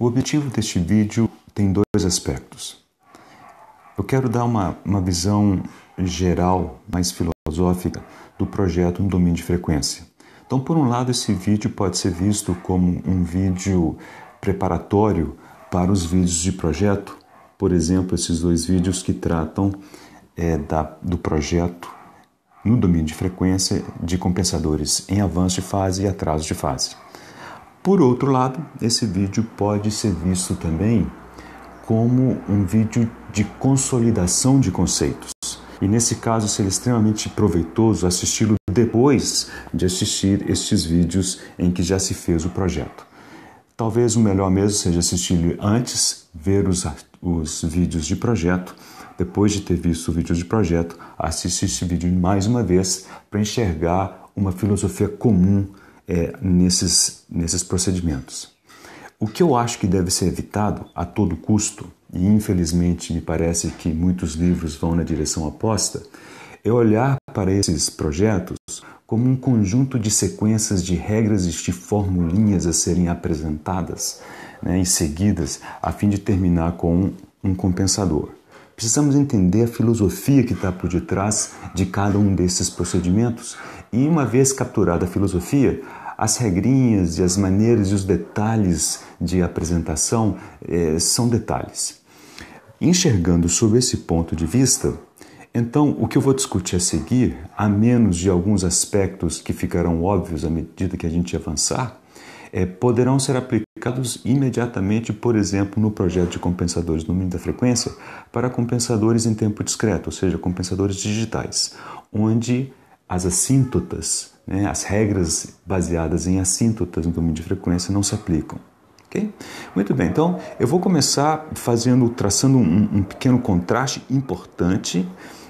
O objetivo deste vídeo tem dois aspectos. Eu quero dar uma, uma visão geral, mais filosófica, do projeto No Domínio de Frequência. Então, por um lado, esse vídeo pode ser visto como um vídeo preparatório para os vídeos de projeto, por exemplo, esses dois vídeos que tratam é, da, do projeto no domínio de frequência de compensadores em avanço de fase e atraso de fase. Por outro lado, esse vídeo pode ser visto também como um vídeo de consolidação de conceitos. E nesse caso, seria extremamente proveitoso assisti-lo depois de assistir estes vídeos em que já se fez o projeto. Talvez o melhor mesmo seja assistir antes, ver os, os vídeos de projeto. Depois de ter visto o vídeo de projeto, assistir esse vídeo mais uma vez para enxergar uma filosofia comum é, nesses, nesses procedimentos. O que eu acho que deve ser evitado a todo custo, e infelizmente me parece que muitos livros vão na direção oposta, é olhar para esses projetos como um conjunto de sequências de regras e de formulinhas a serem apresentadas né, e seguidas a fim de terminar com um compensador. Precisamos entender a filosofia que está por detrás de cada um desses procedimentos e, uma vez capturada a filosofia, as regrinhas e as maneiras e os detalhes de apresentação é, são detalhes. Enxergando sob esse ponto de vista, então o que eu vou discutir a seguir, a menos de alguns aspectos que ficarão óbvios à medida que a gente avançar, é, poderão ser aplicados imediatamente, por exemplo, no projeto de compensadores no mínimo da frequência para compensadores em tempo discreto, ou seja, compensadores digitais, onde as assíntotas né, as regras baseadas em assíntotas no domínio de frequência não se aplicam. Okay? Muito bem, então eu vou começar fazendo, traçando um, um pequeno contraste importante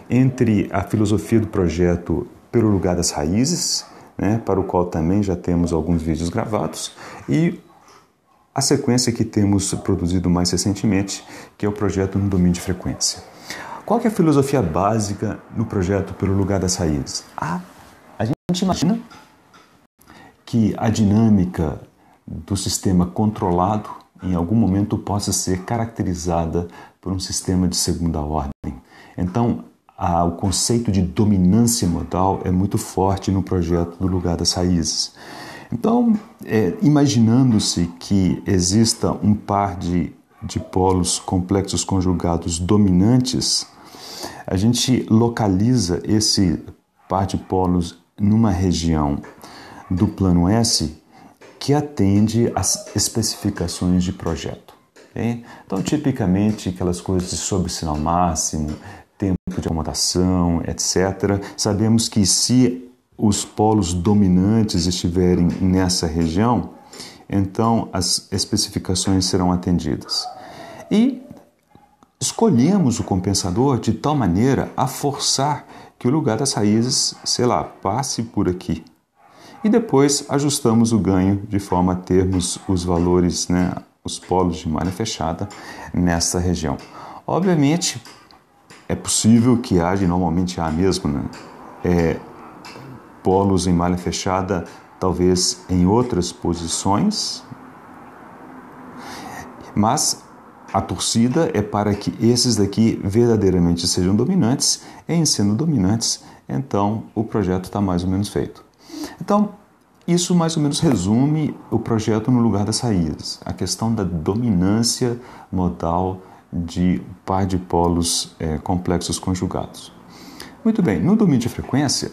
entre a filosofia do projeto pelo lugar das raízes, né, para o qual também já temos alguns vídeos gravados, e a sequência que temos produzido mais recentemente, que é o projeto no domínio de frequência. Qual é a filosofia básica no projeto pelo lugar das raízes? A ah, gente imagina que a dinâmica do sistema controlado em algum momento possa ser caracterizada por um sistema de segunda ordem. Então, a, o conceito de dominância modal é muito forte no projeto do Lugar das Raízes. Então, é, imaginando-se que exista um par de, de polos complexos conjugados dominantes, a gente localiza esse par de polos numa região do plano S que atende às especificações de projeto. Então, tipicamente, aquelas coisas sobre sinal máximo, tempo de acomodação, etc. Sabemos que se os polos dominantes estiverem nessa região, então as especificações serão atendidas. E escolhemos o compensador de tal maneira a forçar que o lugar das raízes, sei lá, passe por aqui. E depois ajustamos o ganho de forma a termos os valores, né, os polos de malha fechada nessa região. Obviamente, é possível que haja, normalmente há mesmo, né? É, polos em malha fechada, talvez em outras posições, mas a torcida é para que esses daqui verdadeiramente sejam dominantes, e em sendo dominantes, então o projeto está mais ou menos feito. Então, isso mais ou menos resume o projeto no lugar das saídas, a questão da dominância modal de par de polos é, complexos conjugados. Muito bem, no domínio de frequência,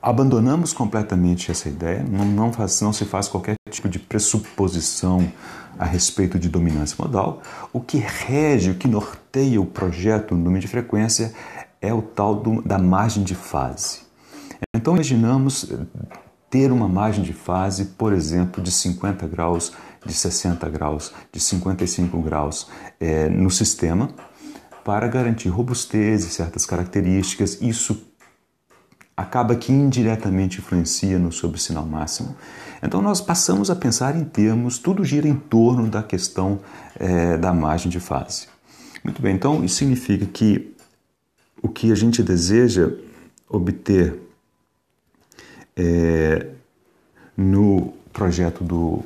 abandonamos completamente essa ideia, não, não, faz, não se faz qualquer tipo de pressuposição a respeito de dominância modal. O que rege, o que norteia o projeto no número de frequência é o tal do, da margem de fase. Então, imaginamos eh, ter uma margem de fase, por exemplo, de 50 graus, de 60 graus, de 55 graus é, no sistema, para garantir robustez e certas características. Isso acaba que indiretamente influencia no sobre-sinal máximo. Então nós passamos a pensar em termos, tudo gira em torno da questão é, da margem de fase. Muito bem, então isso significa que o que a gente deseja obter é, no projeto do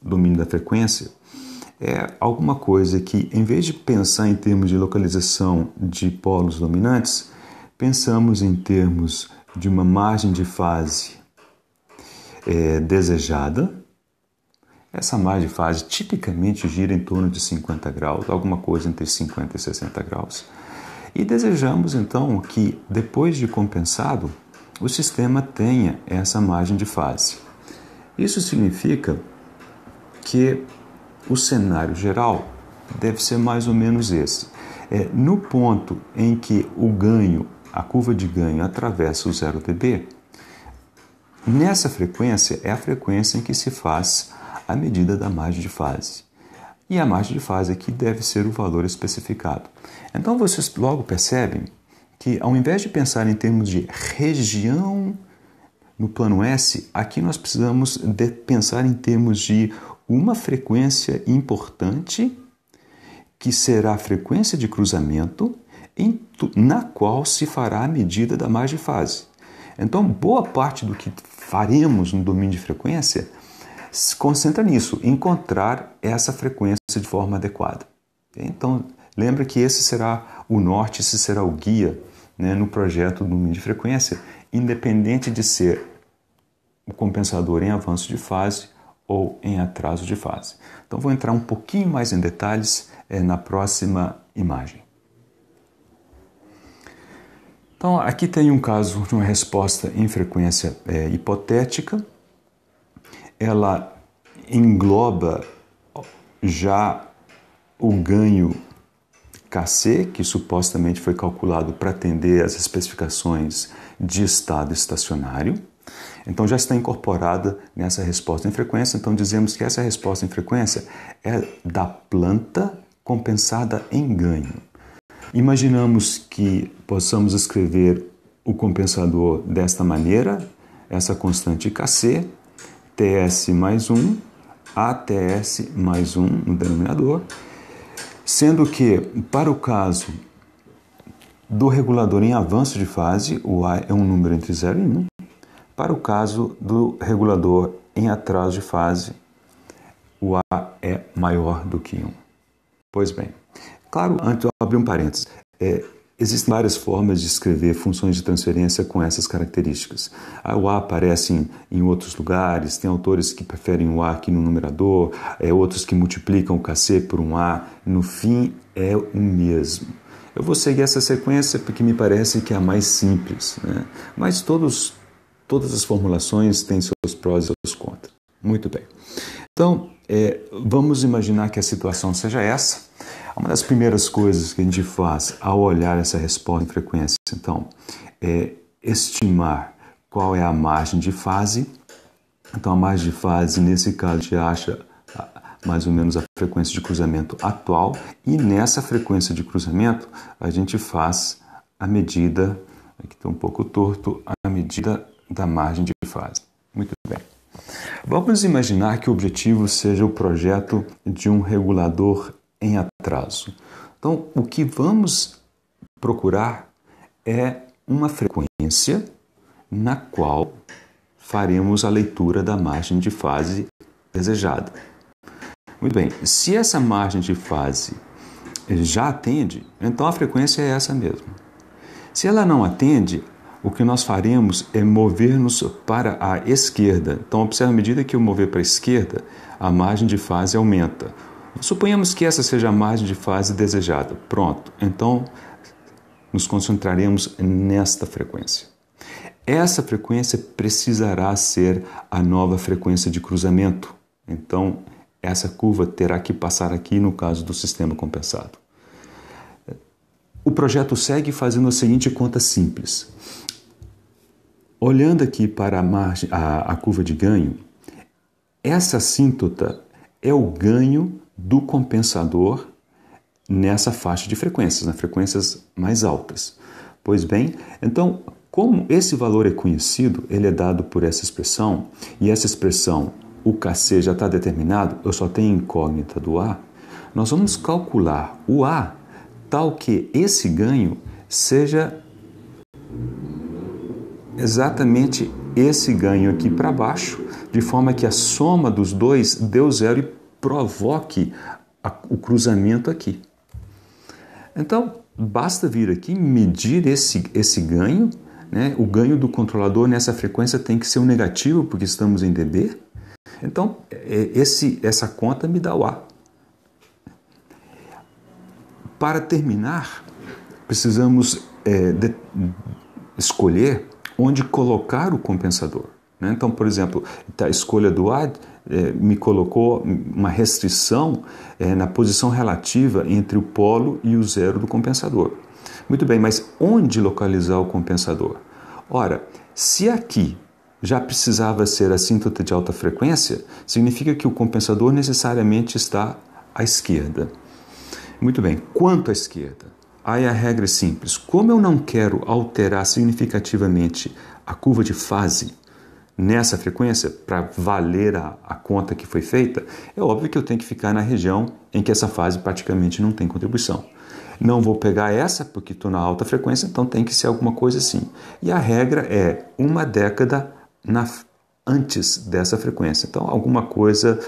domínio da frequência é alguma coisa que, em vez de pensar em termos de localização de polos dominantes, pensamos em termos de uma margem de fase é, desejada. Essa margem de fase tipicamente gira em torno de 50 graus, alguma coisa entre 50 e 60 graus. E desejamos então que, depois de compensado, o sistema tenha essa margem de fase. Isso significa que o cenário geral deve ser mais ou menos esse. É, no ponto em que o ganho a curva de ganho atravessa o zero dB, nessa frequência é a frequência em que se faz a medida da margem de fase. E a margem de fase aqui é deve ser o valor especificado. Então vocês logo percebem que ao invés de pensar em termos de região no plano S, aqui nós precisamos pensar em termos de uma frequência importante, que será a frequência de cruzamento, na qual se fará a medida da margem de fase. Então, boa parte do que faremos no domínio de frequência se concentra nisso, encontrar essa frequência de forma adequada. Então, lembra que esse será o norte, esse será o guia né, no projeto do domínio de frequência, independente de ser o compensador em avanço de fase ou em atraso de fase. Então, vou entrar um pouquinho mais em detalhes é, na próxima imagem. Então, aqui tem um caso de uma resposta em frequência é, hipotética. Ela engloba já o ganho KC, que supostamente foi calculado para atender às especificações de estado estacionário. Então já está incorporada nessa resposta em frequência, então dizemos que essa resposta em frequência é da planta compensada em ganho. Imaginamos que possamos escrever o compensador desta maneira, essa constante Kc, Ts mais 1, ATS mais 1 no denominador, sendo que, para o caso do regulador em avanço de fase, o A é um número entre 0 e 1, um. para o caso do regulador em atraso de fase, o A é maior do que 1. Um. Pois bem, Claro, antes eu abri um parênteses. É, existem várias formas de escrever funções de transferência com essas características. Ah, o A aparece em, em outros lugares, tem autores que preferem o A aqui no numerador, é, outros que multiplicam o KC por um A. No fim, é o mesmo. Eu vou seguir essa sequência porque me parece que é a mais simples, né? mas todos, todas as formulações têm seus prós e seus contras. Muito bem. Então, é, vamos imaginar que a situação seja essa. Uma das primeiras coisas que a gente faz ao olhar essa resposta em frequência, então, é estimar qual é a margem de fase. Então, a margem de fase, nesse caso, a gente acha ah, mais ou menos a frequência de cruzamento atual, e nessa frequência de cruzamento a gente faz a medida, aqui está um pouco torto, a medida da margem de fase. Muito bem. Vamos imaginar que o objetivo seja o projeto de um regulador em atraso. Então, o que vamos procurar é uma frequência na qual faremos a leitura da margem de fase desejada. Muito bem, se essa margem de fase já atende, então a frequência é essa mesmo. Se ela não atende, o que nós faremos é mover-nos para a esquerda. Então, observe, à medida que eu mover para a esquerda, a margem de fase aumenta. Suponhamos que essa seja a margem de fase desejada. Pronto. Então, nos concentraremos nesta frequência. Essa frequência precisará ser a nova frequência de cruzamento. Então, essa curva terá que passar aqui no caso do sistema compensado. O projeto segue fazendo a seguinte conta simples. Olhando aqui para a, margem, a, a curva de ganho, essa assíntota é o ganho do compensador nessa faixa de frequências, nas frequências mais altas. Pois bem, então, como esse valor é conhecido, ele é dado por essa expressão, e essa expressão, o KC já está determinado, eu só tenho incógnita do A, nós vamos calcular o A tal que esse ganho seja exatamente esse ganho aqui para baixo, de forma que a soma dos dois deu zero e provoque a, o cruzamento aqui. Então, basta vir aqui medir esse, esse ganho. Né? O ganho do controlador nessa frequência tem que ser um negativo, porque estamos em dB. Então, é, esse, essa conta me dá o A. Para terminar, precisamos é, de, escolher onde colocar o compensador. Né? Então, por exemplo, tá, a escolha do ad é, me colocou uma restrição é, na posição relativa entre o polo e o zero do compensador. Muito bem, mas onde localizar o compensador? Ora, se aqui já precisava ser a assíntota de alta frequência, significa que o compensador necessariamente está à esquerda. Muito bem, quanto à esquerda? Aí a regra é simples: como eu não quero alterar significativamente a curva de fase nessa frequência para valer a, a, conta que foi feita, é óbvio que eu tenho que ficar na região em que essa fase praticamente não tem contribuição. Não vou pegar essa porque estou na alta frequência, então tem que ser alguma coisa assim. E a regra é uma década na, antes dessa frequência, então alguma coisa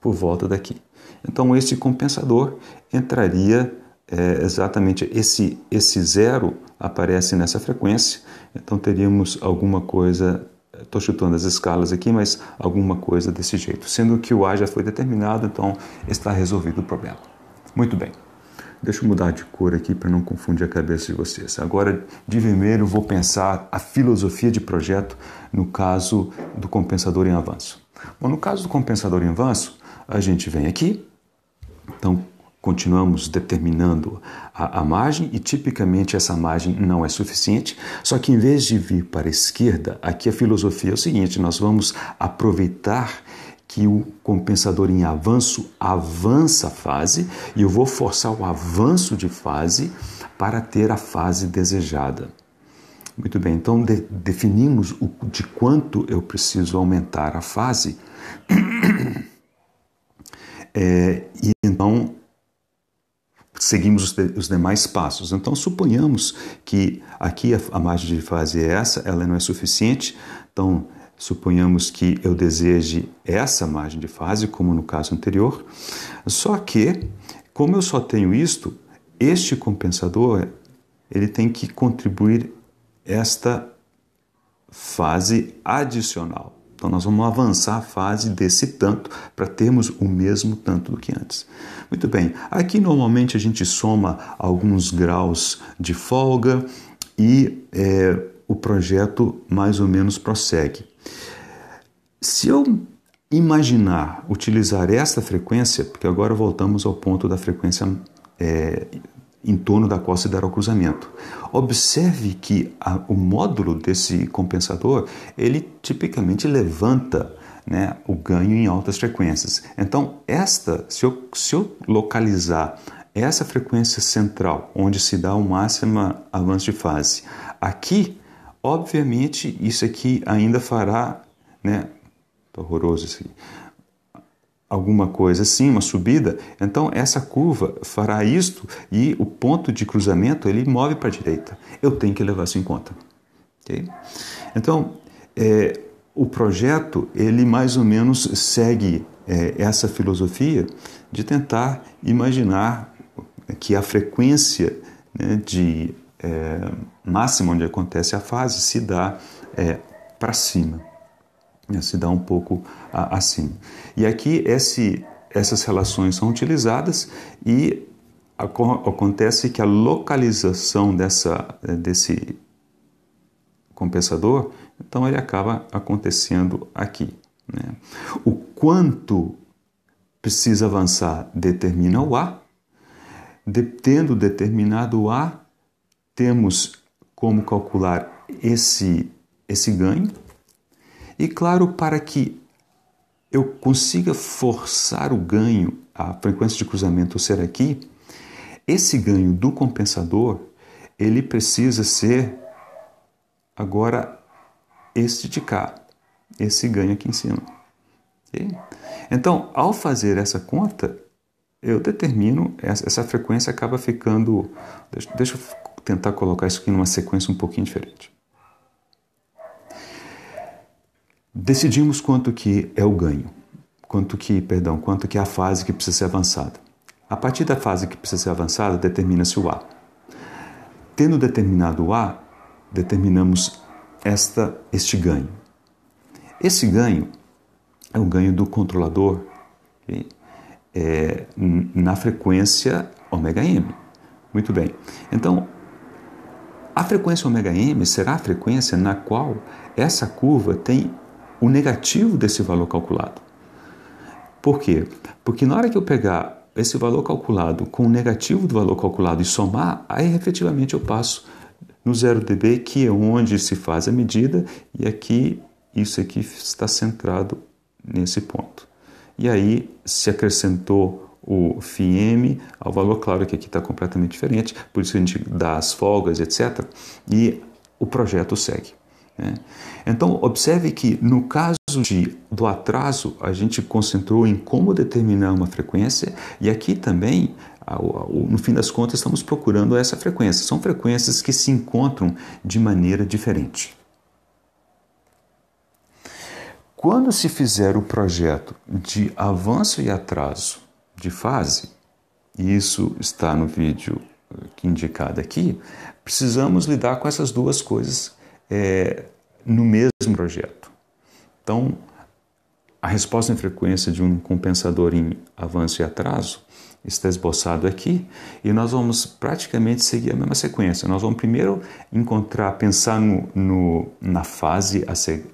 por volta daqui. Então esse compensador entraria é exatamente esse, esse zero aparece nessa frequência, então teríamos alguma coisa, estou é, chutando as escalas aqui, mas alguma coisa desse jeito. Sendo que o A já foi determinado, então está resolvido o problema. Muito bem. Deixa eu mudar de cor aqui para não confundir a cabeça de vocês. Agora, de vermelho, vou pensar a filosofia de projeto no caso do compensador em avanço. Bom, no caso do compensador em avanço, a gente vem aqui, então continuamos determinando a, a, margem e tipicamente essa margem não é suficiente. Só que em vez de vir para a esquerda, aqui a filosofia é o seguinte: nós vamos aproveitar que o compensador em avanço avança a fase e eu vou forçar o avanço de fase para ter a fase desejada. Muito bem, então de, definimos o, de quanto eu preciso aumentar a fase. é, e então seguimos os, de, os, demais passos. Então, suponhamos que aqui a, a margem de fase é essa, ela não é suficiente. Então, suponhamos que eu deseje essa margem de fase, como no caso anterior. Só que, como eu só tenho isto, este compensador ele tem que contribuir esta fase adicional. Então nós vamos avançar a fase desse tanto para termos o mesmo tanto do que antes. Muito bem, aqui normalmente a gente soma alguns graus de folga e é, o projeto mais ou menos prossegue. Se eu imaginar utilizar esta frequência, porque agora voltamos ao ponto da frequência é, em torno da qual se dará o cruzamento. Observe que a, o módulo desse compensador, ele tipicamente levanta né, o ganho em altas frequências. Então, esta, se eu, se eu localizar essa frequência central, onde se dá o máximo avanço de fase, aqui, obviamente, isso aqui ainda fará, né, tá horroroso isso aqui, alguma coisa assim, uma subida, então essa curva fará isto e o ponto de cruzamento ele move para a direita. Eu tenho que levar isso em conta. Okay? Então, é, o projeto ele mais ou menos segue é, essa filosofia de tentar imaginar que a frequência né, de é, máxima onde acontece a fase se dá é, para cima, né, se dá um pouco a, acima. E aqui esse, essas relações são utilizadas e acontece que a localização dessa, eh, desse compensador, então ele acaba acontecendo aqui. Né? O quanto precisa avançar determina o A. De, tendo determinado o A, temos como calcular esse, esse ganho. E claro, para que eu consiga forçar o ganho, a frequência de cruzamento ser aqui, esse ganho do compensador, ele precisa ser agora este de cá, esse ganho aqui em cima. Okay? Então, ao fazer essa conta, eu determino, essa, essa frequência acaba ficando. Deixa, deixa eu tentar colocar isso aqui numa sequência um pouquinho diferente. Decidimos quanto que é o ganho, quanto que, perdão, quanto que é a fase que precisa ser avançada. A partir da fase que precisa ser avançada, determina-se o A. Tendo determinado o A, determinamos esta, este ganho. Esse ganho é o ganho do controlador okay? é, na frequência ωm. m. Muito bem. Então, a frequência ωm m será a frequência na qual essa curva tem o negativo desse valor calculado. Por quê? Porque na hora que eu pegar esse valor calculado com o negativo do valor calculado e somar, aí efetivamente eu passo no 0dB, que é onde se faz a medida, e aqui isso aqui está centrado nesse ponto. E aí se acrescentou o φm ao valor, claro que aqui está completamente diferente, por isso a gente dá as folgas, etc. E o projeto segue. Né? Então, observe que no caso de, do atraso, a gente concentrou em como determinar uma frequência, e aqui também, no fim das contas, estamos procurando essa frequência. São frequências que se encontram de maneira diferente. Quando se fizer o projeto de avanço e atraso de fase, e isso está no vídeo eh, indicado aqui, precisamos lidar com essas duas coisas é, no mesmo projeto. Então, a resposta em frequência de um compensador em avanço e atraso está esboçado aqui e nós vamos praticamente seguir a mesma sequência. Nós vamos primeiro encontrar, pensar no, no na fase a ser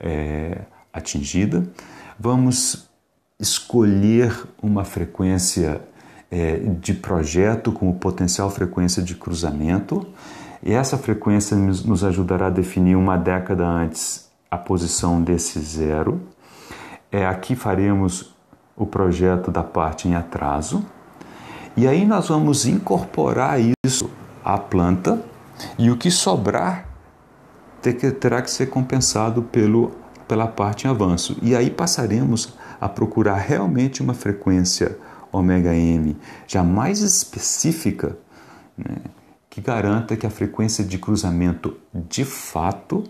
é, atingida, vamos escolher uma frequência é, de projeto com potencial frequência de cruzamento e essa frequência nos ajudará a definir uma década antes a posição desse zero. É aqui faremos o projeto da parte em atraso. E aí nós vamos incorporar isso à planta e o que sobrar terá que ser compensado pelo, pela parte em avanço. E aí passaremos a procurar realmente uma frequência ωm m já mais específica, né? que garanta que a frequência de cruzamento de fato,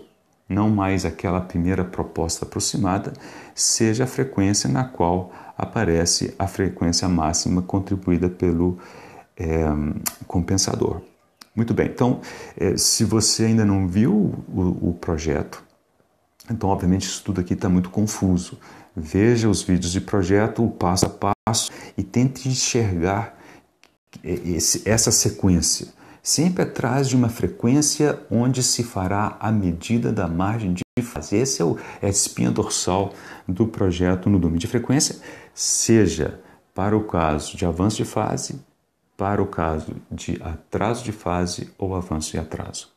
não mais aquela primeira proposta aproximada, seja a frequência na qual aparece a frequência máxima contribuída pelo é, compensador. Muito bem, então, é, se você ainda não viu o, o projeto, então, obviamente, isso tudo aqui está muito confuso. Veja os vídeos de projeto, o passo a passo, e tente enxergar eh, esse, essa sequência sempre atrás de uma frequência onde se fará a medida da margem de fase. Esse é, o, é a espinha dorsal do projeto no domínio de frequência, seja para o caso de avanço de fase, para o caso de atraso de fase ou avanço e atraso.